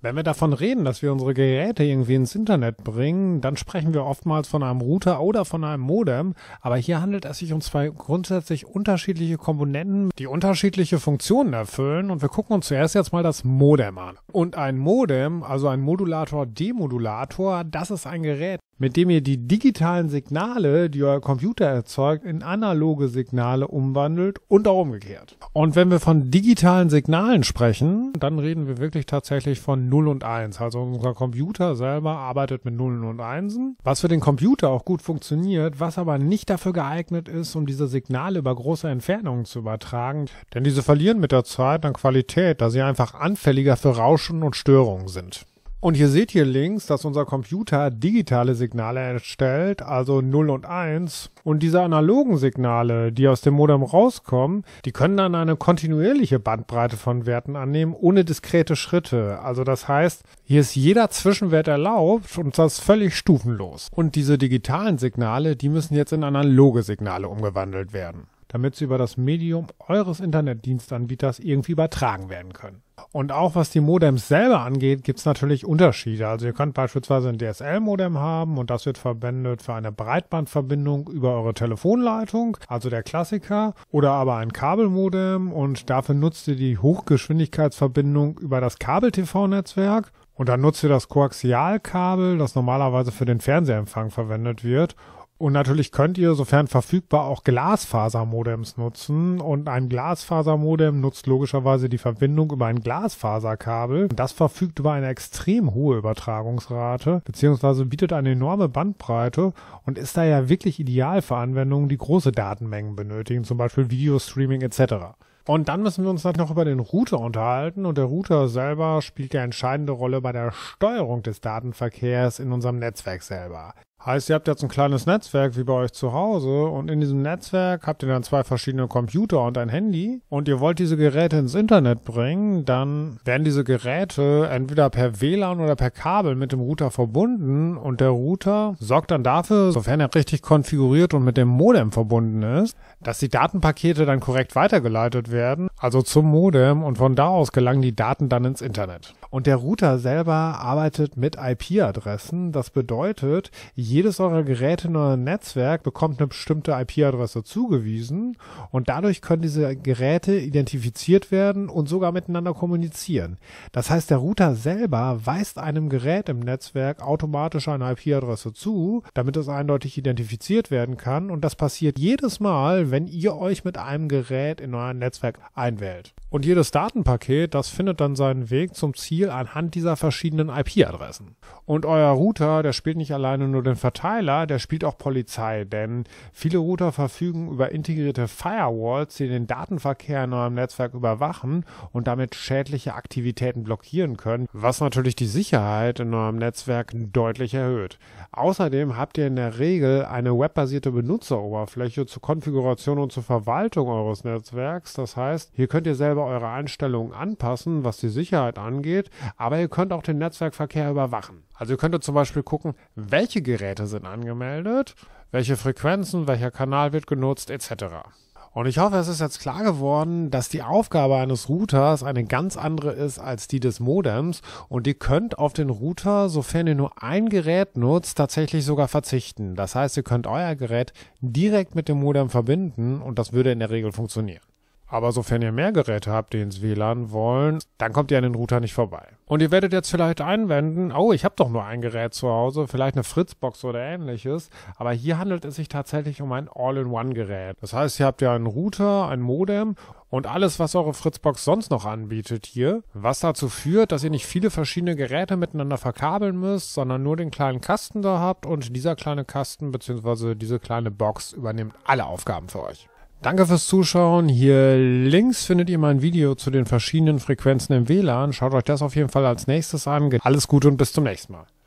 Wenn wir davon reden, dass wir unsere Geräte irgendwie ins Internet bringen, dann sprechen wir oftmals von einem Router oder von einem Modem. Aber hier handelt es sich um zwei grundsätzlich unterschiedliche Komponenten, die unterschiedliche Funktionen erfüllen. Und wir gucken uns zuerst jetzt mal das Modem an. Und ein Modem, also ein Modulator-Demodulator, das ist ein Gerät, mit dem ihr die digitalen Signale, die euer Computer erzeugt, in analoge Signale umwandelt und auch umgekehrt. Und wenn wir von digitalen Signalen sprechen, dann reden wir wirklich tatsächlich von 0 und 1. Also unser Computer selber arbeitet mit Nullen und Einsen, was für den Computer auch gut funktioniert, was aber nicht dafür geeignet ist, um diese Signale über große Entfernungen zu übertragen, denn diese verlieren mit der Zeit an Qualität, da sie einfach anfälliger für Rauschen und Störungen sind. Und hier seht ihr links, dass unser Computer digitale Signale erstellt, also 0 und 1. Und diese analogen Signale, die aus dem Modem rauskommen, die können dann eine kontinuierliche Bandbreite von Werten annehmen, ohne diskrete Schritte. Also das heißt, hier ist jeder Zwischenwert erlaubt und das völlig stufenlos. Und diese digitalen Signale, die müssen jetzt in analoge Signale umgewandelt werden damit sie über das Medium eures Internetdienstanbieters irgendwie übertragen werden können. Und auch was die Modems selber angeht, gibt es natürlich Unterschiede. Also ihr könnt beispielsweise ein DSL-Modem haben und das wird verwendet für eine Breitbandverbindung über eure Telefonleitung, also der Klassiker, oder aber ein Kabelmodem und dafür nutzt ihr die Hochgeschwindigkeitsverbindung über das Kabel-TV-Netzwerk und dann nutzt ihr das Koaxialkabel, das normalerweise für den Fernsehempfang verwendet wird und natürlich könnt ihr, sofern verfügbar, auch Glasfasermodems nutzen. Und ein Glasfasermodem nutzt logischerweise die Verbindung über ein Glasfaserkabel. Das verfügt über eine extrem hohe Übertragungsrate, beziehungsweise bietet eine enorme Bandbreite und ist da ja wirklich ideal für Anwendungen, die große Datenmengen benötigen, zum Beispiel Videostreaming etc. Und dann müssen wir uns natürlich noch über den Router unterhalten und der Router selber spielt ja entscheidende Rolle bei der Steuerung des Datenverkehrs in unserem Netzwerk selber. Heißt, ihr habt jetzt ein kleines Netzwerk wie bei euch zu Hause und in diesem Netzwerk habt ihr dann zwei verschiedene Computer und ein Handy und ihr wollt diese Geräte ins Internet bringen, dann werden diese Geräte entweder per WLAN oder per Kabel mit dem Router verbunden und der Router sorgt dann dafür, sofern er richtig konfiguriert und mit dem Modem verbunden ist, dass die Datenpakete dann korrekt weitergeleitet werden, also zum Modem und von da aus gelangen die Daten dann ins Internet. Und der Router selber arbeitet mit IP-Adressen, das bedeutet, jedes eurer Geräte in eurem Netzwerk bekommt eine bestimmte IP-Adresse zugewiesen und dadurch können diese Geräte identifiziert werden und sogar miteinander kommunizieren. Das heißt, der Router selber weist einem Gerät im Netzwerk automatisch eine IP-Adresse zu, damit es eindeutig identifiziert werden kann und das passiert jedes Mal, wenn ihr euch mit einem Gerät in euer Netzwerk einwählt. Und jedes Datenpaket, das findet dann seinen Weg zum Ziel anhand dieser verschiedenen IP-Adressen. Und euer Router, der spielt nicht alleine nur den Verteiler, der spielt auch Polizei, denn viele Router verfügen über integrierte Firewalls, die den Datenverkehr in eurem Netzwerk überwachen und damit schädliche Aktivitäten blockieren können, was natürlich die Sicherheit in eurem Netzwerk deutlich erhöht. Außerdem habt ihr in der Regel eine webbasierte Benutzeroberfläche zur Konfiguration und zur Verwaltung eures Netzwerks. Das heißt, hier könnt ihr selber eure Einstellungen anpassen, was die Sicherheit angeht, aber ihr könnt auch den Netzwerkverkehr überwachen. Also ihr könnt zum Beispiel gucken, welche Geräte Geräte sind angemeldet, welche Frequenzen, welcher Kanal wird genutzt etc. Und ich hoffe, es ist jetzt klar geworden, dass die Aufgabe eines Routers eine ganz andere ist als die des Modems und ihr könnt auf den Router, sofern ihr nur ein Gerät nutzt, tatsächlich sogar verzichten. Das heißt, ihr könnt euer Gerät direkt mit dem Modem verbinden und das würde in der Regel funktionieren. Aber sofern ihr mehr Geräte habt, die ins WLAN wollen, dann kommt ihr an den Router nicht vorbei. Und ihr werdet jetzt vielleicht einwenden, oh, ich habe doch nur ein Gerät zu Hause, vielleicht eine Fritzbox oder ähnliches. Aber hier handelt es sich tatsächlich um ein All-in-One-Gerät. Das heißt, ihr habt ja einen Router, ein Modem und alles, was eure Fritzbox sonst noch anbietet hier, was dazu führt, dass ihr nicht viele verschiedene Geräte miteinander verkabeln müsst, sondern nur den kleinen Kasten da habt und dieser kleine Kasten bzw. diese kleine Box übernimmt alle Aufgaben für euch. Danke fürs Zuschauen. Hier links findet ihr mein Video zu den verschiedenen Frequenzen im WLAN. Schaut euch das auf jeden Fall als nächstes an. Alles Gute und bis zum nächsten Mal.